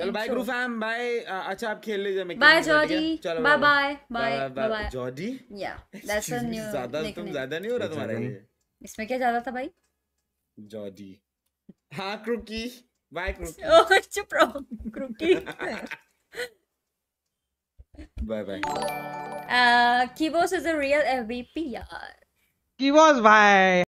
चलो बाय गुरु fam bye अच्छा आप खेल लीजिए मैं बाय जॉर्डी चलो bye bye bye bye Jordy या दैट्स अ न्यू ज्यादा तुम तो ज्यादा नहीं हो रहा तुम्हारा ये इसमें क्या ज्यादा था भाई जॉर्डी हां क्रूकी बाय क्रूकी ओह चुप रहो Crooky bye bye uh Kibos is a real MVP यार कीबोस bye uh,